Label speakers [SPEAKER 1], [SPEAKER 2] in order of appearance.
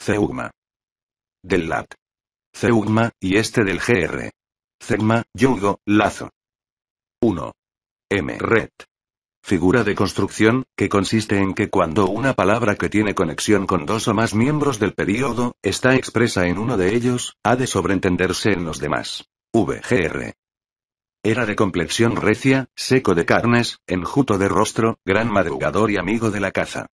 [SPEAKER 1] Zeugma. Del lat. Zeugma, y este del GR. Zegma, yugo, lazo. 1. M. Red. Figura de construcción, que consiste en que cuando una palabra que tiene conexión con dos o más miembros del período, está expresa en uno de ellos, ha de sobreentenderse en los demás. V. Gr. Era de complexión recia, seco de carnes, enjuto de rostro, gran madrugador y amigo de la caza.